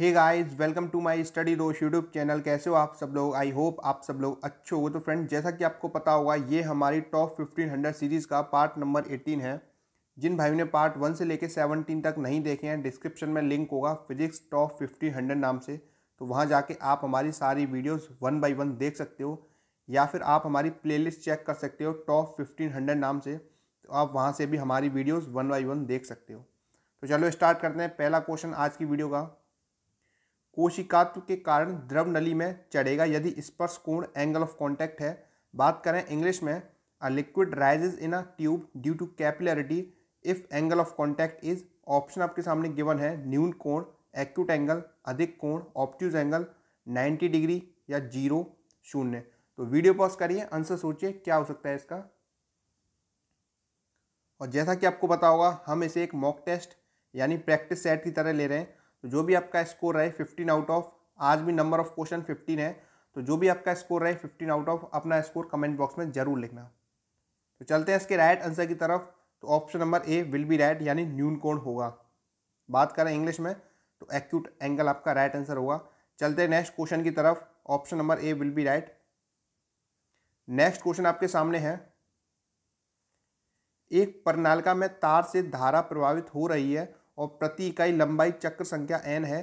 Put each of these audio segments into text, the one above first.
hey guys welcome to my study Rosh YouTube channel कैसे हो आप सब लोग आई होप आप सब लोग अच्छे हो तो फ्रेंड जैसा कि आपको पता होगा ये हमारी टॉप फिफ्टीन हंड्रेड सीरीज़ का पार्ट नंबर एटीन है जिन भाइयों ने पार्ट वन से लेकर सेवनटीन तक नहीं देखे हैं डिस्क्रिप्शन में लिंक होगा फिजिक्स टॉप हंड्रेड नाम से तो वहाँ जाके आप हमारी सारी वीडियोज़ वन बाई वन देख सकते हो या फिर आप हमारी प्ले चेक कर सकते हो टॉप फिफ्टीन नाम से तो आप वहाँ से भी हमारी वीडियोज़ वन बाई वन देख सकते हो तो चलो स्टार्ट करते हैं पहला क्वेश्चन आज की वीडियो का कोशिकात्व के कारण द्रव नली में चढ़ेगा यदि स्पर्श कोण एंगल ऑफ कॉन्टैक्ट है बात करें इंग्लिश में a liquid rises in a tube due to capillarity if angle of contact is option आपके सामने गिवन है न्यून कोण एक्यूट एंगल अधिक कोण ऑप्ट्यूज एंगल 90 डिग्री या जीरो शून्य तो वीडियो पॉज करिए आंसर सोचिए क्या हो सकता है इसका और जैसा कि आपको बता होगा हम इसे एक मॉक टेस्ट यानी प्रैक्टिस सेट की तरह ले रहे हैं तो जो भी आपका स्कोर रहे फिफ्टीन आउट ऑफ आज भी नंबर ऑफ क्वेश्चन फिफ्टीन है तो जो भी आपका स्कोर रहे फिफ्टीन आउट ऑफ अपना स्कोर कमेंट बॉक्स में जरूर लिखना तो चलते हैं इसके राइट आंसर की तरफ तो option number A will be right यानी न्यून कोण होगा बात करें इंग्लिश में तो एक्यूट एंगल आपका राइट आंसर होगा चलते हैं नेक्स्ट क्वेश्चन की तरफ option number A will be right next question आपके सामने है एक प्रणालिका में तार से धारा प्रभावित हो रही है और प्रति इकाई लंबाई चक्र संख्या एन है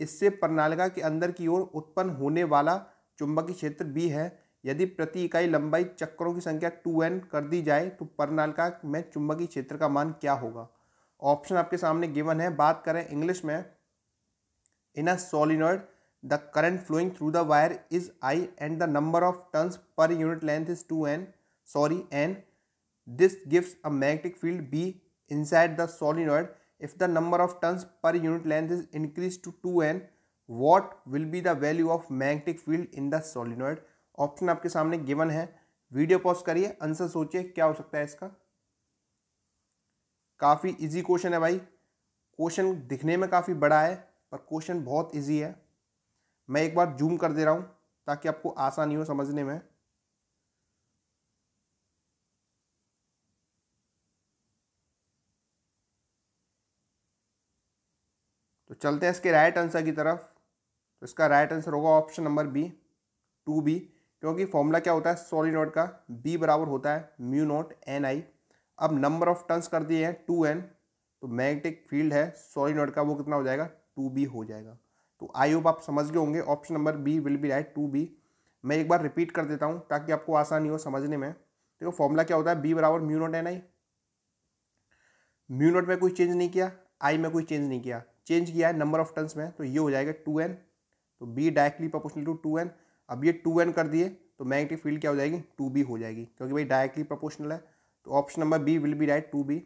इससे प्रणालिका के अंदर की ओर उत्पन्न होने वाला चुंबकीय क्षेत्र बी है यदि प्रति इकाई लंबाई चक्रों की संख्या टू एन कर दी जाए तो प्रणालिका में चुंबकीय क्षेत्र का मान क्या होगा ऑप्शन आपके सामने गिवन है बात करें इंग्लिश में in a solenoid the current flowing through the wire is I and the number of turns per unit length is two n sorry n this gives a magnetic field B inside the solenoid if the number of tons per length is increase to two n what will be the value of magnetic field in the solenoid option आपके सामने given है video pause करिए answer सोचिए क्या हो सकता है इसका काफ़ी इजी क्वेश्चन है भाई क्वेश्चन दिखने में काफ़ी बड़ा है पर क्वेश्चन बहुत इजी है मैं एक बार जूम कर दे रहा हूँ ताकि आपको आसानी हो समझने में चलते हैं इसके राइट आंसर की तरफ तो इसका राइट आंसर होगा option number B two B क्योंकि फॉर्मूला क्या होता है नोट का बी बराबर होता है म्यू नोट एन आई अब नंबर ऑफ टर्न्स कर दिए हैं टू एन तो मैग्नेटिक फील्ड है नोट का वो कितना हो जाएगा टू बी हो जाएगा तो आई होप आप समझ गए होंगे option number B will be right two B मैं एक बार रिपीट कर देता हूँ ताकि आपको आसानी हो समझने में देखो फॉर्मूला क्या होता है बी बराबर mu naught n I mu naught में कोई चेंज नहीं किया आई में कोई चेंज नहीं किया चेंज किया है नंबर ऑफ टर्न्स में तो ये हो जाएगा टू एन तो B directly proportional to two n अब ये टू एन कर दिए तो मैग्नेटिक फील्ड क्या हो जाएगी टू बी हो जाएगी क्योंकि भाई डायरेक्टली प्रोपोर्शनल है तो option number B will be right two B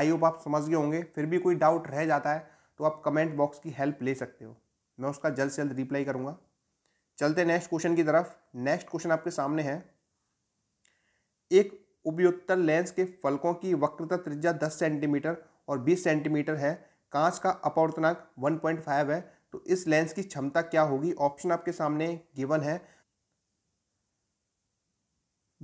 I hope आप समझ गए होंगे फिर भी कोई डाउट रह जाता है तो आप कमेंट बॉक्स की हेल्प ले सकते हो मैं उसका जल्द से जल्द रिप्लाई करूँगा चलते नेक्स्ट क्वेश्चन की तरफ नेक्स्ट क्वेश्चन आपके सामने है एक उपयोत्तर लेंस के फलकों की वक्रता त्रिज्या 10 सेंटीमीटर और 20 सेंटीमीटर है कांच का अपवर्तनांक 1.5 है तो इस लेंस की क्षमता क्या होगी ऑप्शन आपके सामने गिवन है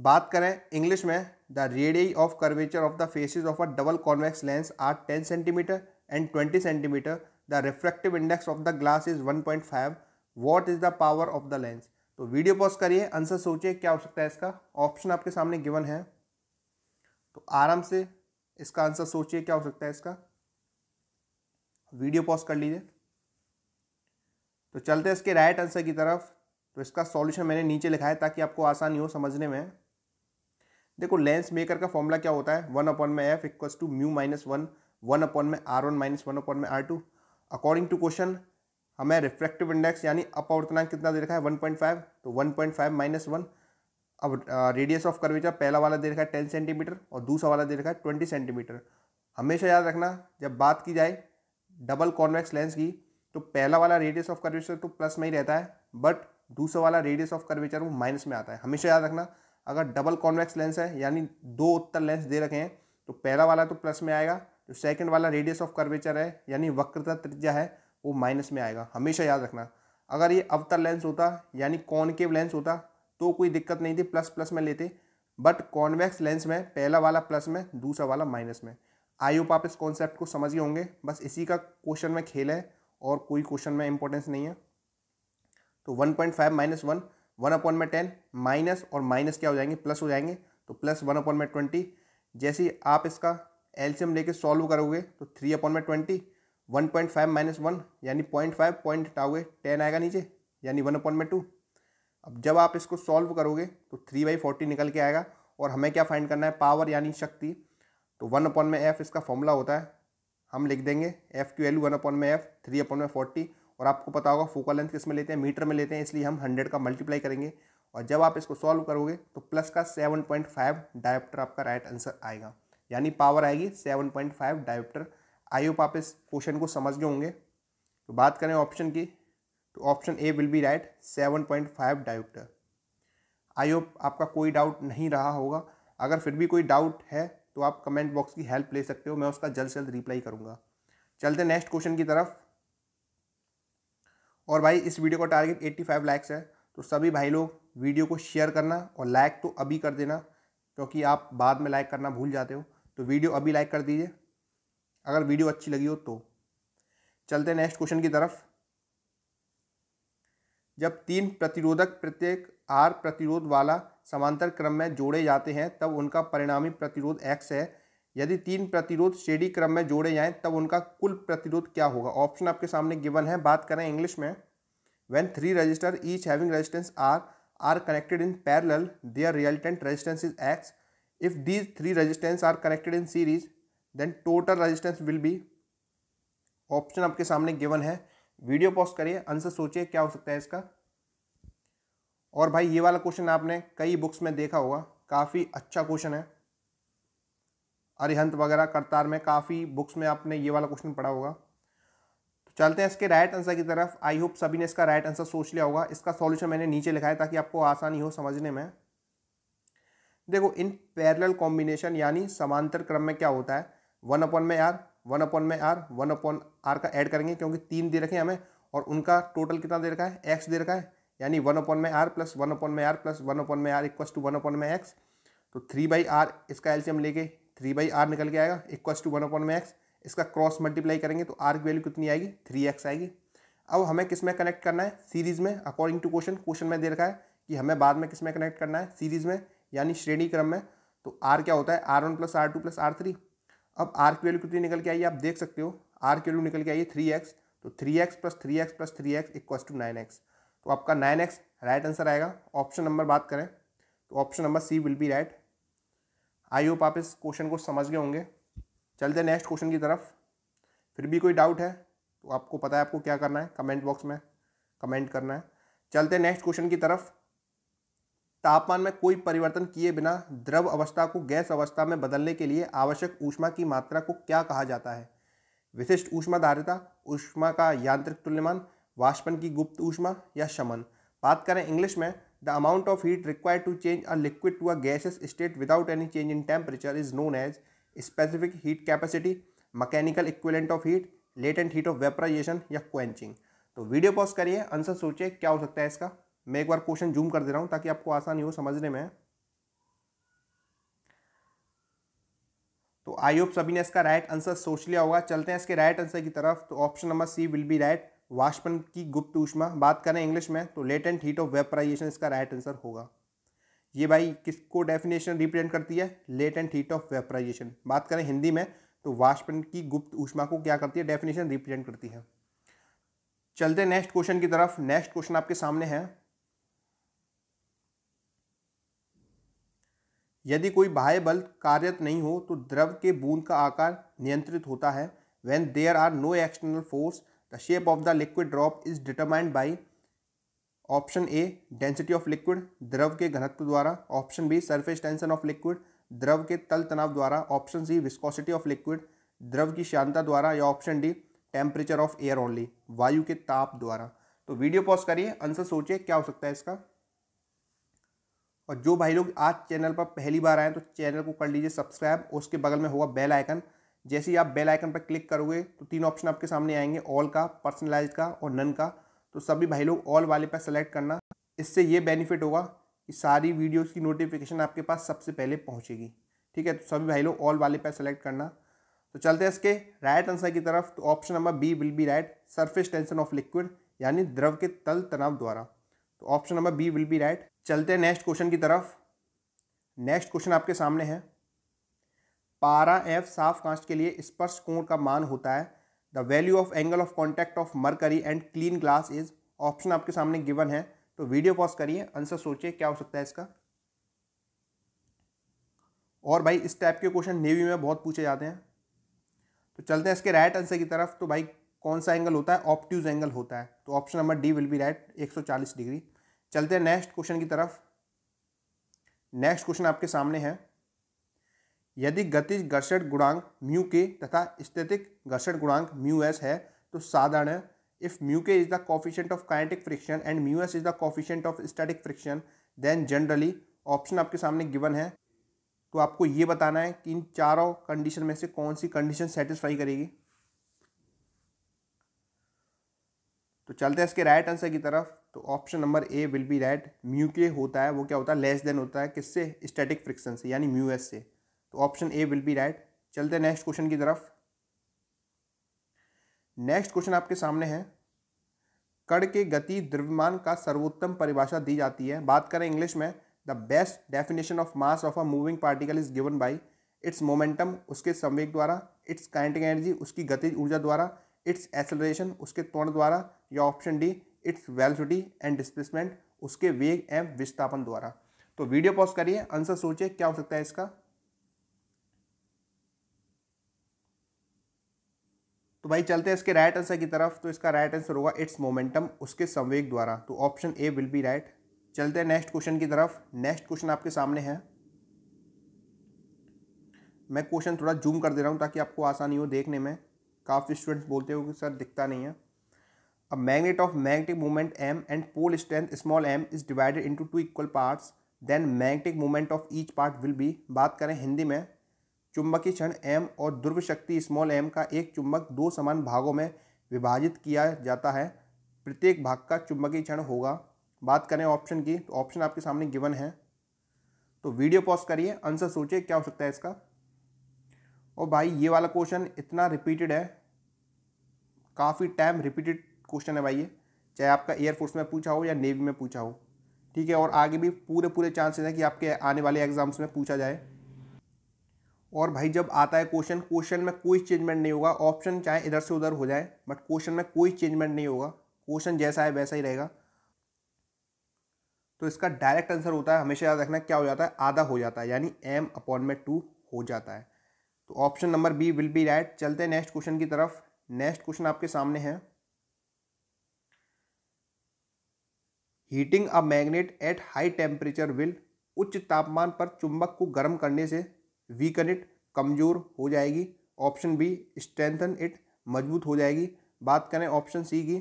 बात करें इंग्लिश में the radii of curvature of the faces of a double convex lens are 10 centimetre and 20 centimetre the refractive index of the glass is 1.5 what is the power of the lens तो video pause करिए answer सोचिए क्या हो सकता है इसका option आपके सामने गिवन है तो आराम से इसका आंसर सोचिए क्या हो सकता है इसका वीडियो पॉज कर लीजिए तो चलते हैं इसके राइट आंसर की तरफ तो इसका सॉल्यूशन मैंने नीचे लिखा है ताकि आपको आसानी हो समझने में देखो लेंस मेकर का फॉर्मूला क्या होता है वन अपॉन में F equals to mu minus one one upon में R one minus one upon में R two according to question हमें रिफ्लेक्टिव इंडेक्स यानी अपवर्तनांक कितना दे रखा है वन पॉइंट फाइव तो one point five minus one अब रेडियस ऑफ कर्वेचर पहला वाला दे रखा है टेन सेंटीमीटर और दूसरा वाला दे रखा है ट्वेंटी सेंटीमीटर हमेशा याद रखना जब बात की जाए डबल कॉन्वेक्स लेंस की तो पहला वाला रेडियस ऑफ कर्वेचर तो प्लस में ही रहता है बट दूसरा वाला रेडियस ऑफ कर्वेचर वो माइनस में आता है हमेशा याद रखना अगर डबल कॉन्वेक्स लेंस है यानी दो उत्तर लेंस दे रखे हैं तो पहला वाला तो प्लस में आएगा जो सेकंड वाला रेडियस ऑफ कर्वेचर है यानी वक्रता त्रिज्या है वो माइनस में आएगा हमेशा याद रखना अगर ये अवतर लेंस होता यानी कॉनकेव लेंस होता तो कोई दिक्कत नहीं थी प्लस प्लस में लेते बट कॉन्वेक्स लेंस में पहला वाला प्लस में दूसरा वाला माइनस में आई होप आप इस कॉन्सेप्ट को समझ गए होंगे बस इसी का क्वेश्चन में खेल है और कोई क्वेश्चन में इंपॉर्टेंस नहीं है तो one point five minus one one upon में टेन माइनस और माइनस क्या हो जाएंगे प्लस हो जाएंगे तो प्लस वन अपॉन में ट्वेंटी जैसे ही आप इसका एल्शियम लेके सॉल्व करोगे तो थ्री अपॉन में twenty one point five minus one यानी पॉइंट फाइव पॉइंट हटाओगे टेन आएगा नीचे यानी वन अपॉइंट में टू अब जब आप इसको सॉल्व करोगे तो थ्री बाई फोर्टी निकल के आएगा और हमें क्या फाइंड करना है पावर यानी शक्ति तो वन अपॉन में एफ इसका फॉर्मूला होता है हम लिख देंगे एफ की वैल्यू वन अपॉन में एफ थ्री अपॉन में फोर्टी और आपको पता होगा फोकल लेंथ किस में लेते हैं मीटर में लेते हैं इसलिए हम हंड्रेड का मल्टीप्लाई करेंगे और जब आप इसको सॉल्व करोगे तो प्लस का सेवन पॉइंट फाइव डायोप्टर आपका राइट आंसर आएगा यानी पावर आएगी seven point five dioptre I hope आप इस क्वेश्चन को समझ गए होंगे तो बात करें ऑप्शन की तो option A will be right seven point five dioptre I hope आपका कोई डाउट नहीं रहा होगा अगर फिर भी कोई डाउट है तो आप कमेंट बॉक्स की हेल्प ले सकते हो मैं उसका जल्द से जल्द रिप्लाई करूँगा चलते नेक्स्ट क्वेश्चन की तरफ और भाई इस वीडियो का टारगेट 85 लाइक्स है तो सभी भाई लोग वीडियो को शेयर करना और लाइक तो अभी कर देना क्योंकि आप बाद में लाइक करना भूल जाते हो तो वीडियो अभी लाइक कर दीजिए अगर वीडियो अच्छी लगी हो तो चलते नेक्स्ट क्वेश्चन की तरफ जब तीन प्रतिरोधक प्रत्येक आर प्रतिरोध वाला समांतर क्रम में जोड़े जाते हैं तब उनका परिणामी प्रतिरोध एक्स है यदि तीन प्रतिरोध श्रेणी क्रम में जोड़े जाएं तब उनका कुल प्रतिरोध क्या होगा ऑप्शन आपके सामने गिवन है बात करें इंग्लिश में when three register each having resistance R are connected in parallel their resultant resistance is X if these three resistance are connected in series then total resistance will be option आपके सामने given है video pause करिए answer सोचिए क्या हो सकता है इसका और भाई ये वाला क्वेश्चन आपने कई बुक्स में देखा होगा काफ़ी अच्छा क्वेश्चन है अरिहंत वगैरह करतार में काफ़ी बुक्स में आपने ये वाला क्वेश्चन पढ़ा होगा तो चलते हैं इसके राइट आंसर की तरफ आई होप सभी ने इसका राइट आंसर सोच लिया होगा इसका सॉल्यूशन मैंने नीचे लिखा है ताकि आपको आसानी हो समझने में देखो इन पैरेलल कॉम्बिनेशन यानी समांतर क्रम में क्या होता है वन अपन में यार वन अपॉन में आर वन अपॉन आर का ऐड करेंगे क्योंकि तीन दे रखे हैं हमें और उनका टोटल कितना दे रखा है एक्स दे रखा है यानी वन अपॉन में आर प्लस वन अपॉन में आर प्लस वन अपॉन में R equals to one upon में एक्स तो थ्री बाई आर इसका एल्शियम लेके थ्री बाई आर निकल के आएगा इक्वस टू वन अपॉन में एक्स इसका क्रॉस मल्टीप्लाई करेंगे तो आर की वैल्यू कितनी आएगी थ्री एक्स आएगी अब हमें किस में कनेक्ट करना है सीरीज में अकॉर्डिंग टू क्वेश्चन क्वेश्चन में दे रखा है कि हमें बाद में किस में कनेक्ट करना है सीरीज में यानी श्रेणी क्रम में तो आर क्या होता है R one plus R two plus R three अब आर की वैल्यू कितनी निकल के आई आप देख सकते हो आर की वैल्यू निकल के आई थ्री एक्स तो three X plus three X plus three X equal to nine X तो आपका नाइन एक्स राइट आंसर आएगा ऑप्शन नंबर बात करें तो option number C will be right I hope आप इस क्वेश्चन को समझ गए होंगे चलते हैं नेक्स्ट क्वेश्चन की तरफ फिर भी कोई डाउट है तो आपको पता है आपको क्या करना है कमेंट बॉक्स में कमेंट करना है चलते हैं नेक्स्ट क्वेश्चन की तरफ तापमान में कोई परिवर्तन किए बिना द्रव अवस्था को गैस अवस्था में बदलने के लिए आवश्यक ऊष्मा की मात्रा को क्या कहा जाता है विशिष्ट ऊष्मा धारिता ऊष्मा का यांत्रिक तुल्यमान वाष्पन की गुप्त ऊष्मा या शमन बात करें इंग्लिश में the amount of heat required to change a liquid to a gaseous state without any change in temperature is known as specific heat capacity mechanical equivalent of heat latent heat of vaporisation या quenching तो video pause करिए answer सोचिए क्या हो सकता है इसका मैं एक बार क्वेश्चन जूम कर दे रहा हूं ताकि आपको आसानी हो समझने में तो आई होप सभी ने इसका राइट आंसर सोच लिया होगा चलते हैं इसके राइट आंसर की तरफ तो option number C will be right वाष्पन की गुप्त ऊष्मा बात करें इंग्लिश में तो लेटेंट हीट ऑफ वेपराइजेशन इसका राइट आंसर होगा ये भाई किसको डेफिनेशन रिप्रेजेंट करती है लेटेंट हीट ऑफ वेपराइजेशन बात करें हिंदी में तो वाष्पन की गुप्त ऊष्मा को क्या करती है डेफिनेशन रिप्रेजेंट करती है चलते नेक्स्ट क्वेश्चन की तरफ नेक्स्ट क्वेश्चन आपके सामने है यदि कोई बाह्य बल कार्यरत नहीं हो तो द्रव के बूंद का आकार नियंत्रित होता है when there are no external force the shape of the liquid drop is determined by option A density of liquid द्रव के घनत्व द्वारा option B surface tension of liquid द्रव के तल तनाव द्वारा option C viscosity of liquid द्रव की शांता द्वारा या option D temperature of air only वायु के ताप द्वारा तो वीडियो पॉज करिए आंसर सोचिए क्या हो सकता है इसका और जो भाई लोग आज चैनल पर पहली बार हैं तो चैनल को कर लीजिए सब्सक्राइब उसके बगल में होगा बेल आइकन जैसे ही आप बेल आइकन पर क्लिक करोगे तो तीन ऑप्शन आपके सामने आएंगे ऑल का पर्सनलाइज का और नन का तो सभी भाई लोग ऑल वाले पर सेलेक्ट करना इससे ये बेनिफिट होगा कि सारी वीडियोज़ की नोटिफिकेशन आपके पास सबसे पहले पहुँचेगी ठीक है तो सभी भाई लोग ऑल वाले पर सेलेक्ट करना तो चलते हैं इसके राइट आंसर की तरफ तो option number B will be right surface tension of liquid यानी द्रव के तल तनाव द्वारा तो option number B will be right चलते हैं नेक्स्ट क्वेश्चन की तरफ नेक्स्ट क्वेश्चन आपके सामने है पारा एफ साफ कांच के लिए स्पर्श कोण का मान होता है the value of angle of contact of mercury and clean glass is option आपके सामने गिवन है तो वीडियो पॉज करिए आंसर सोचिए क्या हो सकता है इसका और भाई इस टाइप के क्वेश्चन नेवी में बहुत पूछे जाते हैं तो चलते हैं इसके राइट आंसर की तरफ तो भाई कौन सा एंगल होता है ऑप्ट्यूज एंगल होता है तो option number D will be right 140 degree चलते हैं नेक्स्ट क्वेश्चन की तरफ नेक्स्ट क्वेश्चन आपके सामने है यदि गतिज घर्षण गुणांक म्यू के तथा स्थितिक घर्षण गुणांक म्यू एस है तो साधारण if mu K is the coefficient of kinetic friction and mu S is the coefficient of static friction then generally option आपके सामने गिवन है तो आपको ये बताना है कि इन चारों कंडीशन में से कौन सी कंडीशन सेटिस्फाई करेगी तो चलते हैं इसके राइट आंसर की तरफ तो option number A will be right mu K होता है वो क्या होता है लेस देन होता है किससे स्टैटिक फ्रिक्शन से यानी म्यू एस से तो option A will be right चलते हैं नेक्स्ट क्वेश्चन की तरफ नेक्स्ट क्वेश्चन आपके सामने है कड़ के गति द्रव्यमान का सर्वोत्तम परिभाषा दी जाती है बात करें इंग्लिश में the best definition of mass of a moving particle is given by its momentum उसके संवेग द्वारा इट्स काइंटिक एनर्जी उसकी गतिज ऊर्जा द्वारा इट्स एक्सेलरेशन उसके त्वरण द्वारा या option D its velocity and displacement उसके वेग एवं विस्थापन द्वारा तो वीडियो पॉज करिए आंसर सोचिए क्या हो सकता है इसका तो भाई चलते हैं इसके राइट आंसर की तरफ तो इसका राइट आंसर होगा इट्स मोमेंटम उसके संवेग द्वारा तो option A will be right चलते हैं नेक्स्ट क्वेश्चन की तरफ नेक्स्ट क्वेश्चन आपके सामने है मैं क्वेश्चन थोड़ा जूम कर दे रहा हूं ताकि आपको आसानी हो देखने में काफ़ी स्टूडेंट्स बोलते हो कि सर दिखता नहीं है अब magnet of magnetic moment M and pole strength small M is divided into two equal parts then magnetic moment of each part will be बात करें हिंदी में चुंबकीय क्षण एम और ध्रुव शक्ति स्मॉल एम का एक चुंबक दो समान भागों में विभाजित किया जाता है प्रत्येक भाग का चुंबकीय क्षण होगा बात करें ऑप्शन की तो ऑप्शन आपके सामने गिवन है तो वीडियो पॉज करिए आंसर सोचिए क्या हो सकता है इसका और भाई ये वाला क्वेश्चन इतना रिपीटेड है काफ़ी टाइम रिपीटेड क्वेश्चन है भाई ये चाहे आपका एयरफोर्स में पूछा हो या नेवी में पूछा हो ठीक है और आगे भी पूरे पूरे चांसेस हैं कि आपके आने वाले एग्जाम्स में पूछा जाए और भाई जब आता है क्वेश्चन क्वेश्चन में कोई चेंजमेंट नहीं होगा ऑप्शन चाहे इधर से उधर हो जाए बट क्वेश्चन में कोई चेंजमेंट नहीं होगा क्वेश्चन जैसा है वैसा ही रहेगा तो इसका डायरेक्ट आंसर होता है हमेशा याद रखना क्या हो जाता है आधा हो जाता है यानी एम अपॉइंटमेंट टू हो जाता है तो option number B will be right चलते हैं नेक्स्ट क्वेश्चन की तरफ नेक्स्ट क्वेश्चन आपके सामने है heating a magnet at high temperature will उच्च तापमान पर चुंबक को गर्म करने से वीकन इट कमज़ोर हो जाएगी ऑप्शन बी स्ट्रेंथन इट मजबूत हो जाएगी बात करें ऑप्शन सी की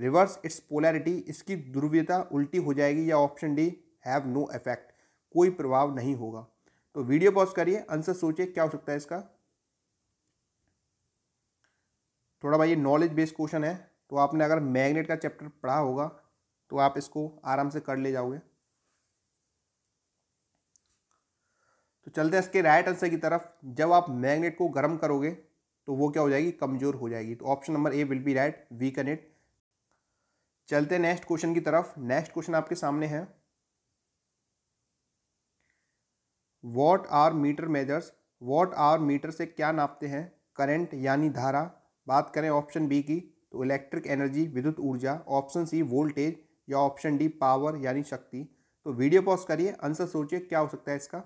रिवर्स इट्स पोलैरिटी इसकी ध्रुवीयता उल्टी हो जाएगी या option D have no effect कोई प्रभाव नहीं होगा तो वीडियो पॉज करिए आंसर सोचिए क्या हो सकता है इसका थोड़ा भाई ये नॉलेज बेस्ड क्वेश्चन है तो आपने अगर मैग्नेट का चैप्टर पढ़ा होगा तो आप इसको आराम से कर ले जाओगे तो चलते हैं इसके राइट आंसर की तरफ जब आप मैग्नेट को गर्म करोगे तो वो क्या हो जाएगी कमज़ोर हो जाएगी तो option number A will be right we connect चलते नेक्स्ट क्वेश्चन की तरफ नेक्स्ट क्वेश्चन आपके सामने है watt hour meter measures watt hour meter से क्या नापते हैं करंट यानी धारा बात करें ऑप्शन बी की तो इलेक्ट्रिक एनर्जी विद्युत ऊर्जा ऑप्शन सी वोल्टेज या ऑप्शन डी पावर यानी शक्ति तो वीडियो पॉज करिए आंसर सोचिए क्या हो सकता है इसका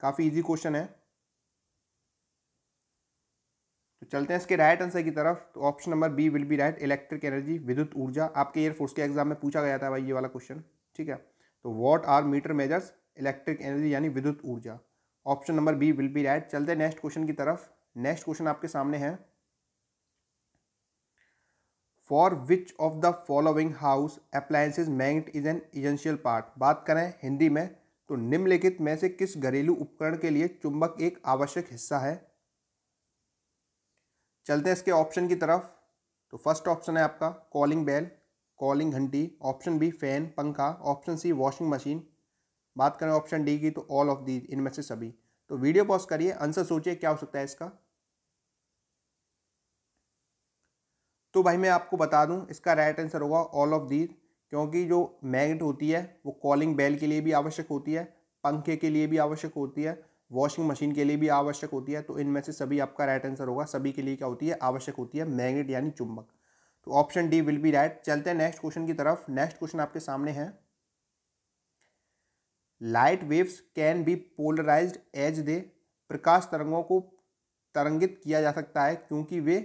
काफ़ी इजी क्वेश्चन है तो चलते हैं इसके राइट आंसर की तरफ तो option number B will be right electric energy विद्युत ऊर्जा आपके एयरफोर्स के एग्जाम में पूछा गया था भाई ये वाला क्वेश्चन ठीक है तो watt hour meter measures electric energy यानी विद्युत ऊर्जा option number B will be right चलते हैं नेक्स्ट क्वेश्चन की तरफ नेक्स्ट क्वेश्चन आपके सामने है for which of the following house appliances magnet is an essential part बात करें हिंदी में तो निम्नलिखित में से किस घरेलू उपकरण के लिए चुंबक एक आवश्यक हिस्सा है चलते हैं इसके ऑप्शन की तरफ तो फर्स्ट ऑप्शन है आपका कॉलिंग बेल कॉलिंग घंटी ऑप्शन बी फैन पंखा ऑप्शन सी वॉशिंग मशीन बात करें ऑप्शन डी की तो ऑल ऑफ दीज इनमें से सभी तो वीडियो पॉज करिए आंसर सोचिए क्या हो सकता है इसका तो भाई मैं आपको बता दूं इसका राइट आंसर होगा ऑल ऑफ दीज क्योंकि जो मैग्नेट होती है वो कॉलिंग बेल के लिए भी आवश्यक होती है पंखे के लिए भी आवश्यक होती है वॉशिंग मशीन के लिए भी आवश्यक होती है तो इनमें से सभी आपका राइट आंसर होगा सभी के लिए क्या होती है आवश्यक होती है मैग्नेट यानी चुंबक तो option D will be right चलते हैं नेक्स्ट क्वेश्चन की तरफ नेक्स्ट क्वेश्चन आपके सामने है light waves can be polarised as they प्रकाश तरंगों को तरंगित किया जा सकता है क्योंकि वे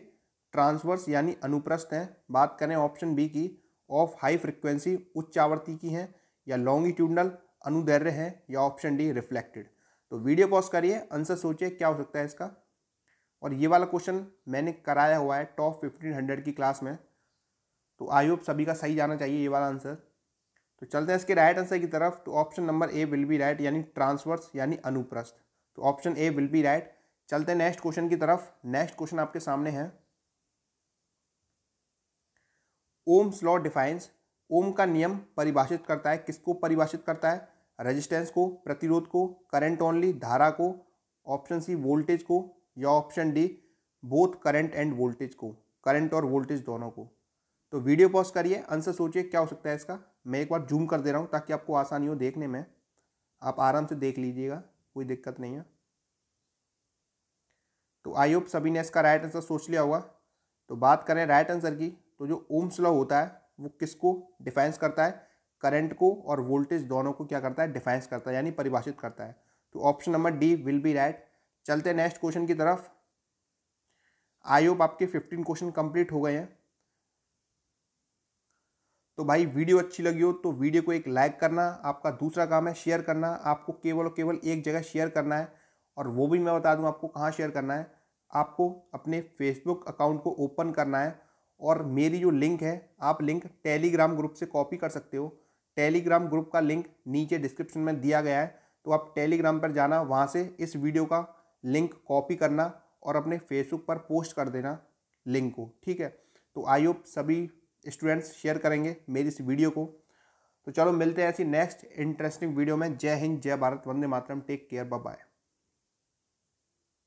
ट्रांसवर्स यानी अनुप्रस्थ हैं बात करें ऑप्शन बी की ऑफ हाई फ्रिक्वेंसी उच्च आवृत्ति की हैं या लॉन्गिट्यूडनल अनुदैर्य हैं या ऑप्शन डी रिफ्लेक्टेड तो वीडियो पॉज करिए आंसर सोचिए क्या हो सकता है इसका और ये वाला क्वेश्चन मैंने कराया हुआ है टॉप फिफ्टीन हंड्रेड की क्लास में तो आई होप सभी का सही जाना चाहिए ये वाला आंसर तो चलते हैं इसके राइट आंसर की तरफ तो option number A will be right यानी ट्रांसवर्स यानी अनुप्रस्थ तो option A will be right चलते हैं नेक्स्ट क्वेश्चन की तरफ नेक्स्ट क्वेश्चन आपके सामने है ओम स्लॉ डिफाइंस ओम का नियम परिभाषित करता है किसको परिभाषित करता है रेजिस्टेंस को प्रतिरोध को करंट ओनली धारा को ऑप्शन सी वोल्टेज को या option D both current and voltage को करंट और वोल्टेज दोनों को तो वीडियो पॉज करिए आंसर सोचिए क्या हो सकता है इसका मैं एक बार जूम कर दे रहा हूँ ताकि आपको आसानी हो देखने में आप आराम से देख लीजिएगा कोई दिक्कत नहीं है तो आई होप सभी ने इसका राइट आंसर सोच लिया होगा तो बात करें राइट आंसर की तो जो ओम्स लॉ होता है वो किसको डिफेंस करता है करंट को और वोल्टेज दोनों को क्या करता है डिफेंस करता है यानी परिभाषित करता है तो option number D will be right चलते नेक्स्ट क्वेश्चन की तरफ आई होप आपके फिफ्टीन क्वेश्चन कंप्लीट हो गए हैं तो भाई वीडियो अच्छी लगी हो तो वीडियो को एक लाइक करना आपका दूसरा काम है शेयर करना आपको केवल और केवल एक जगह शेयर करना है और वो भी मैं बता दूं आपको कहाँ शेयर करना है आपको अपने फेसबुक अकाउंट को ओपन करना है और मेरी जो लिंक है आप लिंक टेलीग्राम ग्रुप से कॉपी कर सकते हो टेलीग्राम ग्रुप का लिंक नीचे डिस्क्रिप्शन में दिया गया है तो आप टेलीग्राम पर जाना वहाँ से इस वीडियो का लिंक कॉपी करना और अपने फेसबुक पर पोस्ट कर देना लिंक को ठीक है तो आई होप सभी स्टूडेंट्स शेयर करेंगे मेरी इस वीडियो को तो चलो मिलते हैं ऐसी नेक्स्ट इंटरेस्टिंग वीडियो में जय हिंद जय भारत वंदे मातरम टेक केयर बाय